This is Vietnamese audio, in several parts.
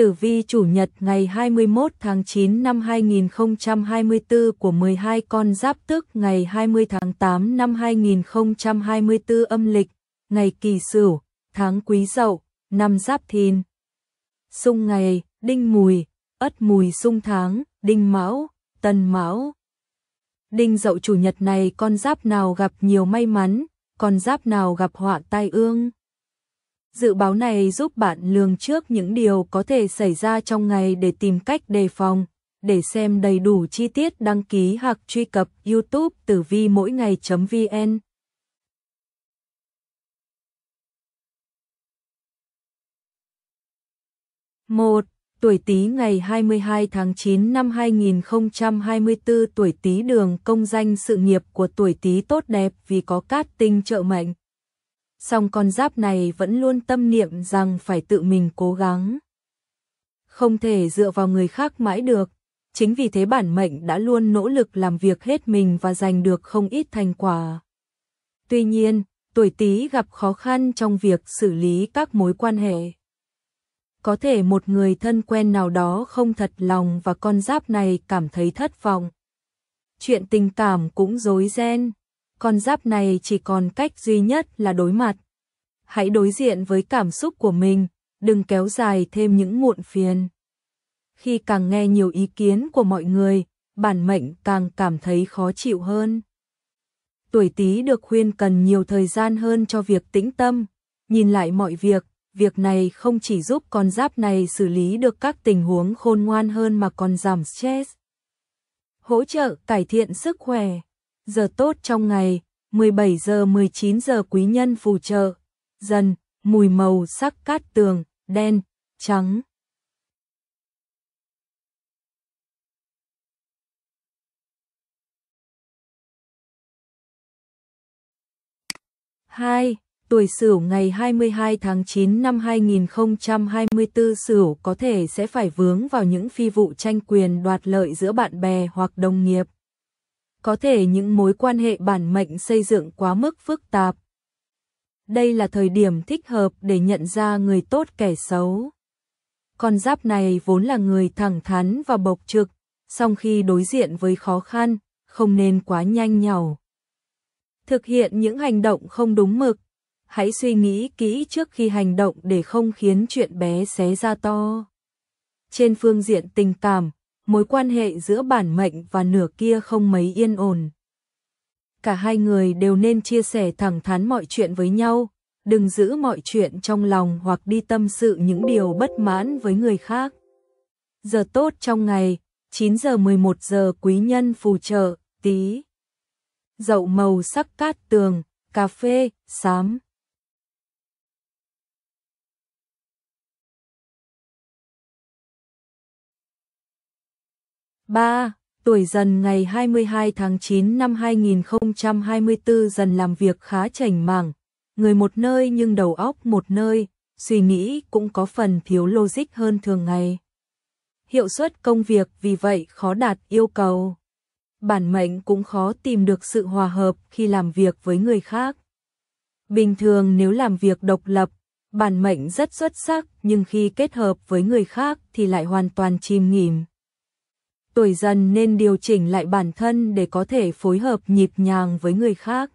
tử vi chủ nhật ngày 21 tháng 9 năm 2024 của 12 con giáp tức ngày 20 tháng 8 năm 2024 âm lịch, ngày kỳ sửu, tháng quý dậu, năm giáp thìn. Xung ngày, đinh mùi, ất mùi xung tháng, đinh mão, tân mão. Đinh dậu chủ nhật này con giáp nào gặp nhiều may mắn, con giáp nào gặp họa tai ương. Dự báo này giúp bạn lường trước những điều có thể xảy ra trong ngày để tìm cách đề phòng. Để xem đầy đủ chi tiết đăng ký hoặc truy cập YouTube tử vi mỗi ngày.vn. một Tuổi Tý ngày 22 tháng 9 năm 2024 tuổi Tý đường công danh sự nghiệp của tuổi Tý tốt đẹp vì có cát tinh trợ mệnh song con giáp này vẫn luôn tâm niệm rằng phải tự mình cố gắng. Không thể dựa vào người khác mãi được, chính vì thế bản mệnh đã luôn nỗ lực làm việc hết mình và giành được không ít thành quả. Tuy nhiên, tuổi Tý gặp khó khăn trong việc xử lý các mối quan hệ. Có thể một người thân quen nào đó không thật lòng và con giáp này cảm thấy thất vọng. Chuyện tình cảm cũng rối ren con giáp này chỉ còn cách duy nhất là đối mặt. Hãy đối diện với cảm xúc của mình, đừng kéo dài thêm những muộn phiền. Khi càng nghe nhiều ý kiến của mọi người, bản mệnh càng cảm thấy khó chịu hơn. Tuổi Tý được khuyên cần nhiều thời gian hơn cho việc tĩnh tâm, nhìn lại mọi việc, việc này không chỉ giúp con giáp này xử lý được các tình huống khôn ngoan hơn mà còn giảm stress, hỗ trợ cải thiện sức khỏe giờ tốt trong ngày, 17 giờ 19 giờ quý nhân phù trợ, dần, mùi màu sắc cát tường, đen, trắng. hai Tuổi Sửu ngày 22 tháng 9 năm 2024 Sửu có thể sẽ phải vướng vào những phi vụ tranh quyền đoạt lợi giữa bạn bè hoặc đồng nghiệp có thể những mối quan hệ bản mệnh xây dựng quá mức phức tạp. Đây là thời điểm thích hợp để nhận ra người tốt kẻ xấu. Con giáp này vốn là người thẳng thắn và bộc trực, song khi đối diện với khó khăn, không nên quá nhanh nhào Thực hiện những hành động không đúng mực, hãy suy nghĩ kỹ trước khi hành động để không khiến chuyện bé xé ra to. Trên phương diện tình cảm, mối quan hệ giữa bản mệnh và nửa kia không mấy yên ổn. Cả hai người đều nên chia sẻ thẳng thắn mọi chuyện với nhau, đừng giữ mọi chuyện trong lòng hoặc đi tâm sự những điều bất mãn với người khác. Giờ tốt trong ngày, 9 giờ 11 giờ quý nhân phù trợ, tí. Dậu màu sắc cát tường, cà phê, xám. 3. Tuổi dần ngày 22 tháng 9 năm 2024 dần làm việc khá chảnh mảng, người một nơi nhưng đầu óc một nơi, suy nghĩ cũng có phần thiếu logic hơn thường ngày. Hiệu suất công việc vì vậy khó đạt yêu cầu. Bản mệnh cũng khó tìm được sự hòa hợp khi làm việc với người khác. Bình thường nếu làm việc độc lập, bản mệnh rất xuất sắc nhưng khi kết hợp với người khác thì lại hoàn toàn chìm nghỉm tuổi dần nên điều chỉnh lại bản thân để có thể phối hợp nhịp nhàng với người khác.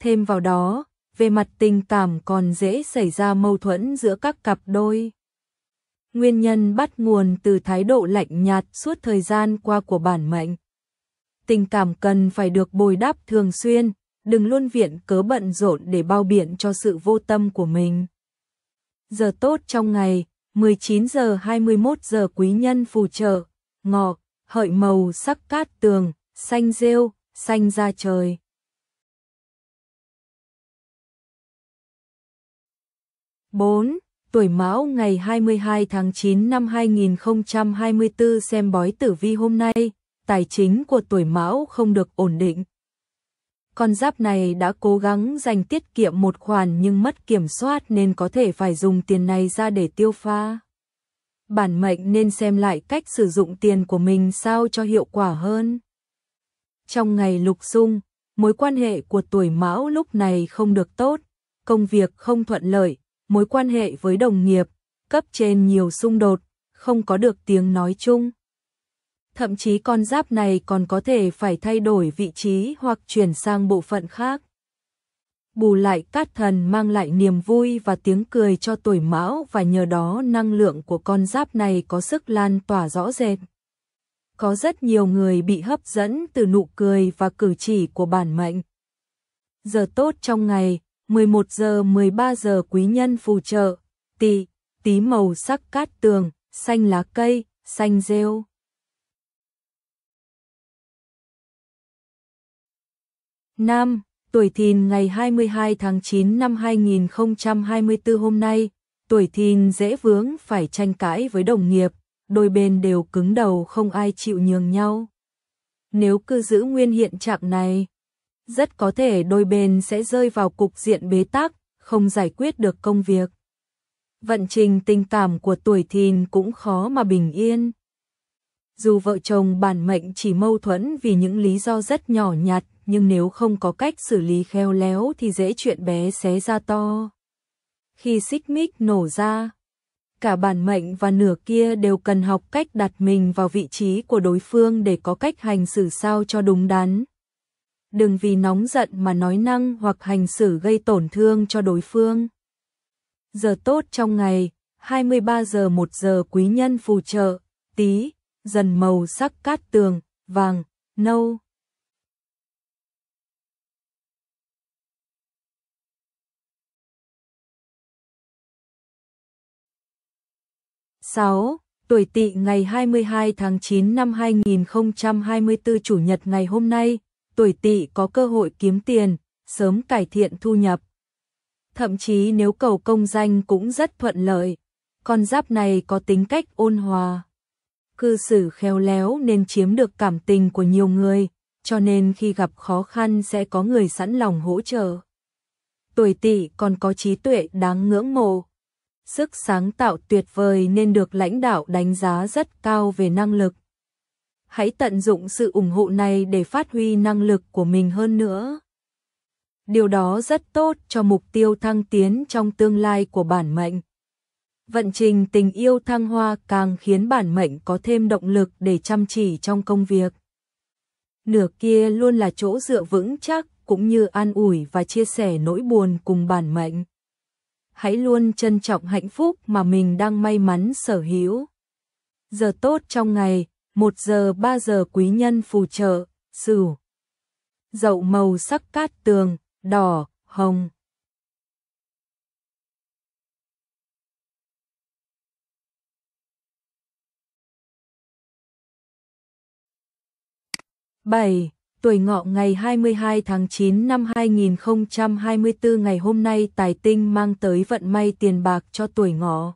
Thêm vào đó, về mặt tình cảm còn dễ xảy ra mâu thuẫn giữa các cặp đôi. Nguyên nhân bắt nguồn từ thái độ lạnh nhạt suốt thời gian qua của bản mệnh. Tình cảm cần phải được bồi đắp thường xuyên, đừng luôn viện cớ bận rộn để bao biện cho sự vô tâm của mình. Giờ tốt trong ngày, 19 giờ 21 giờ quý nhân phù trợ, ngọt, hợi màu sắc cát tường, xanh rêu, xanh ra trời. bốn Tuổi Mão ngày 22 tháng 9 năm 2024 xem bói tử vi hôm nay, tài chính của tuổi Mão không được ổn định. Con giáp này đã cố gắng dành tiết kiệm một khoản nhưng mất kiểm soát nên có thể phải dùng tiền này ra để tiêu pha bản mệnh nên xem lại cách sử dụng tiền của mình sao cho hiệu quả hơn. Trong ngày lục dung, mối quan hệ của tuổi mão lúc này không được tốt, công việc không thuận lợi, mối quan hệ với đồng nghiệp, cấp trên nhiều xung đột, không có được tiếng nói chung. Thậm chí con giáp này còn có thể phải thay đổi vị trí hoặc chuyển sang bộ phận khác bù lại cát thần mang lại niềm vui và tiếng cười cho tuổi mão và nhờ đó năng lượng của con giáp này có sức lan tỏa rõ rệt. Có rất nhiều người bị hấp dẫn từ nụ cười và cử chỉ của bản mệnh. Giờ tốt trong ngày, 11 giờ 13 giờ quý nhân phù trợ, tỵ, tí màu sắc cát tường, xanh lá cây, xanh rêu. Nam Tuổi thìn ngày 22 tháng 9 năm 2024 hôm nay, tuổi thìn dễ vướng phải tranh cãi với đồng nghiệp, đôi bên đều cứng đầu không ai chịu nhường nhau. Nếu cứ giữ nguyên hiện trạng này, rất có thể đôi bên sẽ rơi vào cục diện bế tắc, không giải quyết được công việc. Vận trình tình cảm của tuổi thìn cũng khó mà bình yên. Dù vợ chồng bản mệnh chỉ mâu thuẫn vì những lý do rất nhỏ nhặt nhưng nếu không có cách xử lý khéo léo thì dễ chuyện bé xé ra to. Khi xích mích nổ ra, cả bản mệnh và nửa kia đều cần học cách đặt mình vào vị trí của đối phương để có cách hành xử sao cho đúng đắn. Đừng vì nóng giận mà nói năng hoặc hành xử gây tổn thương cho đối phương. Giờ tốt trong ngày, 23 giờ 1 giờ quý nhân phù trợ, tí, dần màu sắc cát tường, vàng, nâu. 6. Tuổi Tỵ ngày 22 tháng 9 năm 2024 chủ nhật ngày hôm nay, tuổi Tỵ có cơ hội kiếm tiền, sớm cải thiện thu nhập. Thậm chí nếu cầu công danh cũng rất thuận lợi. Con giáp này có tính cách ôn hòa, cư xử khéo léo nên chiếm được cảm tình của nhiều người, cho nên khi gặp khó khăn sẽ có người sẵn lòng hỗ trợ. Tuổi Tỵ còn có trí tuệ đáng ngưỡng mộ sức sáng tạo tuyệt vời nên được lãnh đạo đánh giá rất cao về năng lực. Hãy tận dụng sự ủng hộ này để phát huy năng lực của mình hơn nữa. Điều đó rất tốt cho mục tiêu thăng tiến trong tương lai của bản mệnh. Vận trình tình yêu thăng hoa càng khiến bản mệnh có thêm động lực để chăm chỉ trong công việc. Nửa kia luôn là chỗ dựa vững chắc cũng như an ủi và chia sẻ nỗi buồn cùng bản mệnh hãy luôn trân trọng hạnh phúc mà mình đang may mắn sở hữu. Giờ tốt trong ngày, 1 giờ 3 giờ quý nhân phù trợ, sửu. Dậu màu sắc cát tường, đỏ, hồng. Bảy tuổi ngọ ngày 22 tháng 9 năm 2024 ngày hôm nay tài tinh mang tới vận may tiền bạc cho tuổi ngọ.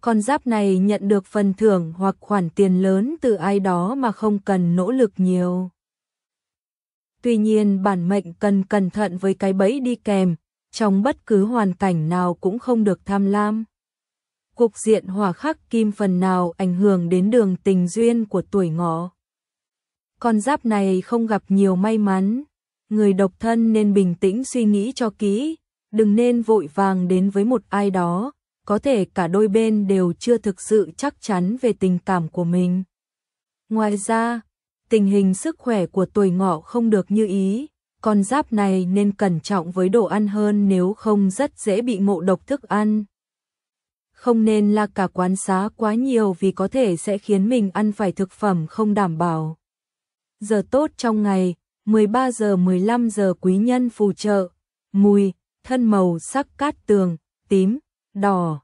Con giáp này nhận được phần thưởng hoặc khoản tiền lớn từ ai đó mà không cần nỗ lực nhiều. Tuy nhiên bản mệnh cần cẩn thận với cái bẫy đi kèm, trong bất cứ hoàn cảnh nào cũng không được tham lam. Cục diện hỏa khắc kim phần nào ảnh hưởng đến đường tình duyên của tuổi ngọ con giáp này không gặp nhiều may mắn. Người độc thân nên bình tĩnh suy nghĩ cho kỹ, đừng nên vội vàng đến với một ai đó, có thể cả đôi bên đều chưa thực sự chắc chắn về tình cảm của mình. Ngoài ra, tình hình sức khỏe của tuổi ngọ không được như ý, con giáp này nên cẩn trọng với đồ ăn hơn nếu không rất dễ bị ngộ độc thức ăn. Không nên là cả quán xá quá nhiều vì có thể sẽ khiến mình ăn phải thực phẩm không đảm bảo giờ tốt trong ngày, 13 giờ 15 giờ quý nhân phù trợ, mùi, thân màu sắc cát tường, tím, đỏ.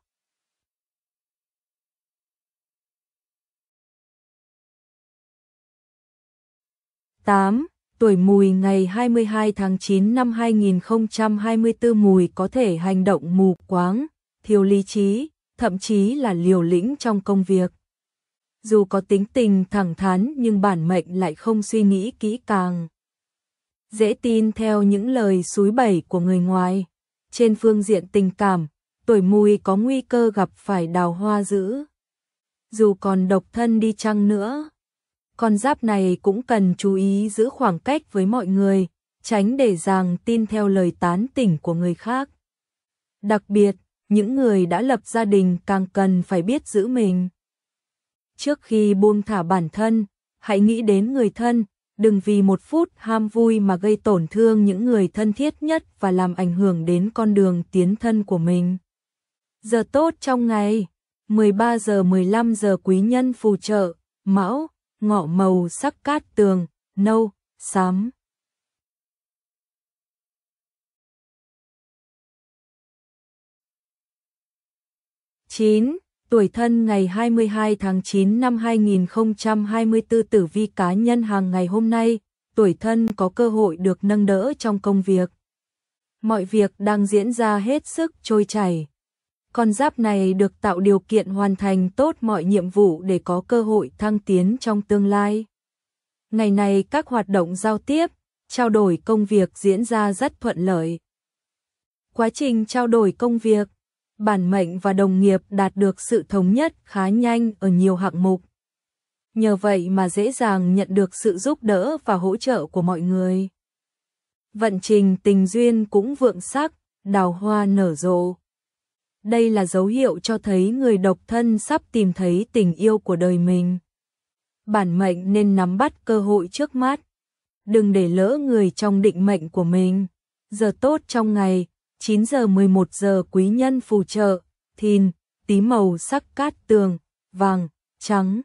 Tám Tuổi mùi ngày 22 tháng 9 năm 2024 mùi có thể hành động mù quáng, thiếu lý trí, thậm chí là liều lĩnh trong công việc dù có tính tình thẳng thắn nhưng bản mệnh lại không suy nghĩ kỹ càng. Dễ tin theo những lời suối bẩy của người ngoài. Trên phương diện tình cảm, tuổi mùi có nguy cơ gặp phải đào hoa dữ. Dù còn độc thân đi chăng nữa, con giáp này cũng cần chú ý giữ khoảng cách với mọi người, tránh để rằng tin theo lời tán tỉnh của người khác. Đặc biệt, những người đã lập gia đình càng cần phải biết giữ mình. Trước khi buông thả bản thân, hãy nghĩ đến người thân, đừng vì một phút ham vui mà gây tổn thương những người thân thiết nhất và làm ảnh hưởng đến con đường tiến thân của mình. Giờ tốt trong ngày, 13 giờ 15 giờ quý nhân phù trợ, mão, ngọ màu sắc cát tường, nâu, xám. chín tuổi thân ngày 22 tháng 9 năm 2024 tử vi cá nhân hàng ngày hôm nay, tuổi thân có cơ hội được nâng đỡ trong công việc. Mọi việc đang diễn ra hết sức trôi chảy. Con giáp này được tạo điều kiện hoàn thành tốt mọi nhiệm vụ để có cơ hội thăng tiến trong tương lai. Ngày này các hoạt động giao tiếp, trao đổi công việc diễn ra rất thuận lợi. Quá trình trao đổi công việc bản mệnh và đồng nghiệp đạt được sự thống nhất khá nhanh ở nhiều hạng mục. Nhờ vậy mà dễ dàng nhận được sự giúp đỡ và hỗ trợ của mọi người. Vận trình tình duyên cũng vượng sắc, đào hoa nở rộ. Đây là dấu hiệu cho thấy người độc thân sắp tìm thấy tình yêu của đời mình. Bản mệnh nên nắm bắt cơ hội trước mắt. Đừng để lỡ người trong định mệnh của mình. Giờ tốt trong ngày, 9 giờ 11 giờ quý nhân phù trợ, thìn, tí màu sắc cát tường, vàng, trắng.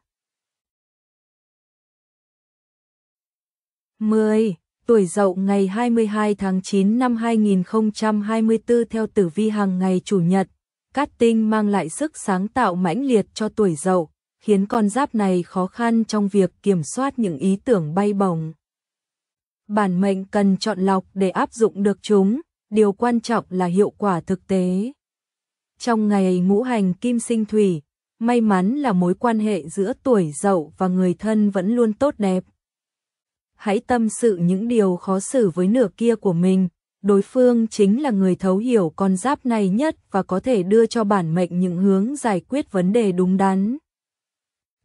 10. Tuổi Dậu ngày 22 tháng 9 năm 2024 theo tử vi hàng ngày chủ nhật, cát tinh mang lại sức sáng tạo mãnh liệt cho tuổi Dậu, khiến con giáp này khó khăn trong việc kiểm soát những ý tưởng bay bổng. Bản mệnh cần chọn lọc để áp dụng được chúng điều quan trọng là hiệu quả thực tế. Trong ngày ngũ hành kim sinh thủy, may mắn là mối quan hệ giữa tuổi dậu và người thân vẫn luôn tốt đẹp. Hãy tâm sự những điều khó xử với nửa kia của mình, đối phương chính là người thấu hiểu con giáp này nhất và có thể đưa cho bản mệnh những hướng giải quyết vấn đề đúng đắn.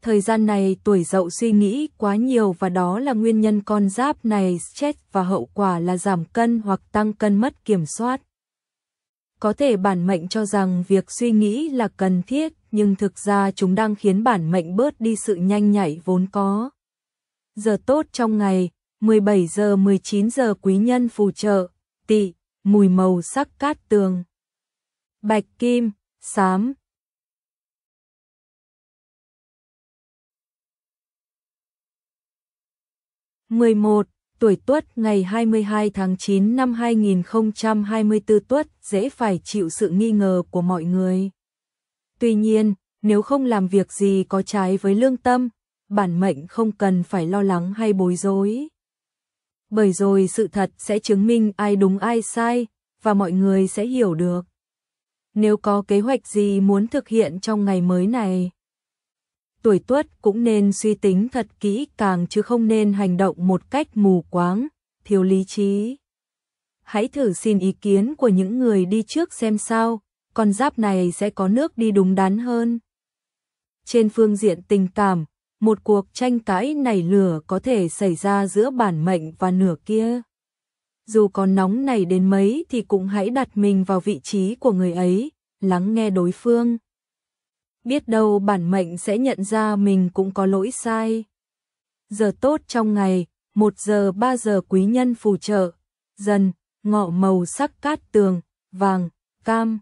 Thời gian này tuổi dậu suy nghĩ quá nhiều và đó là nguyên nhân con giáp này chết và hậu quả là giảm cân hoặc tăng cân mất kiểm soát. Có thể bản mệnh cho rằng việc suy nghĩ là cần thiết, nhưng thực ra chúng đang khiến bản mệnh bớt đi sự nhanh nhảy vốn có. Giờ tốt trong ngày, 17 giờ 19 giờ quý nhân phù trợ, tỵ, mùi màu sắc cát tường. Bạch kim, xám, 11. Tuổi Tuất ngày 22 tháng 9 năm 2024 Tuất dễ phải chịu sự nghi ngờ của mọi người. Tuy nhiên, nếu không làm việc gì có trái với lương tâm, bản mệnh không cần phải lo lắng hay bối rối. Bởi rồi sự thật sẽ chứng minh ai đúng ai sai, và mọi người sẽ hiểu được. Nếu có kế hoạch gì muốn thực hiện trong ngày mới này, tuổi tuất cũng nên suy tính thật kỹ càng chứ không nên hành động một cách mù quáng, thiếu lý trí. Hãy thử xin ý kiến của những người đi trước xem sao, con giáp này sẽ có nước đi đúng đắn hơn. Trên phương diện tình cảm, một cuộc tranh cãi nảy lửa có thể xảy ra giữa bản mệnh và nửa kia. Dù có nóng này đến mấy thì cũng hãy đặt mình vào vị trí của người ấy, lắng nghe đối phương, biết đâu bản mệnh sẽ nhận ra mình cũng có lỗi sai. Giờ tốt trong ngày, 1 giờ 3 giờ quý nhân phù trợ, dần, ngọ màu sắc cát tường, vàng, cam.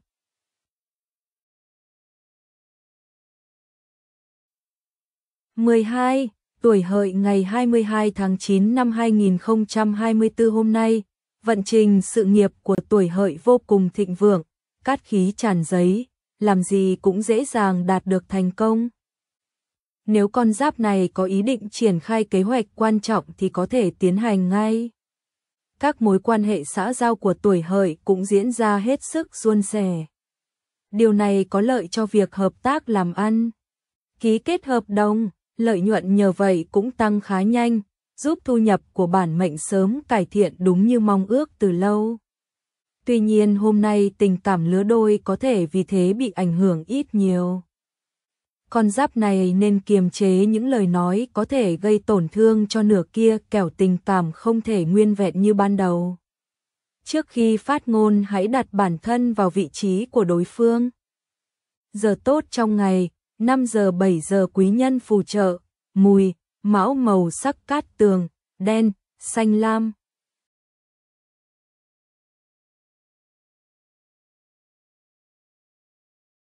mười hai tuổi hợi ngày 22 tháng 9 năm 2024 hôm nay, vận trình sự nghiệp của tuổi hợi vô cùng thịnh vượng, cát khí tràn giấy làm gì cũng dễ dàng đạt được thành công. Nếu con giáp này có ý định triển khai kế hoạch quan trọng thì có thể tiến hành ngay. Các mối quan hệ xã giao của tuổi hợi cũng diễn ra hết sức suôn sẻ. Điều này có lợi cho việc hợp tác làm ăn. Ký kết hợp đồng, lợi nhuận nhờ vậy cũng tăng khá nhanh, giúp thu nhập của bản mệnh sớm cải thiện đúng như mong ước từ lâu. Tuy nhiên hôm nay tình cảm lứa đôi có thể vì thế bị ảnh hưởng ít nhiều. Con giáp này nên kiềm chế những lời nói có thể gây tổn thương cho nửa kia kẻo tình cảm không thể nguyên vẹn như ban đầu. Trước khi phát ngôn hãy đặt bản thân vào vị trí của đối phương. Giờ tốt trong ngày, 5 giờ 7 giờ quý nhân phù trợ, mùi, mão màu sắc cát tường, đen, xanh lam.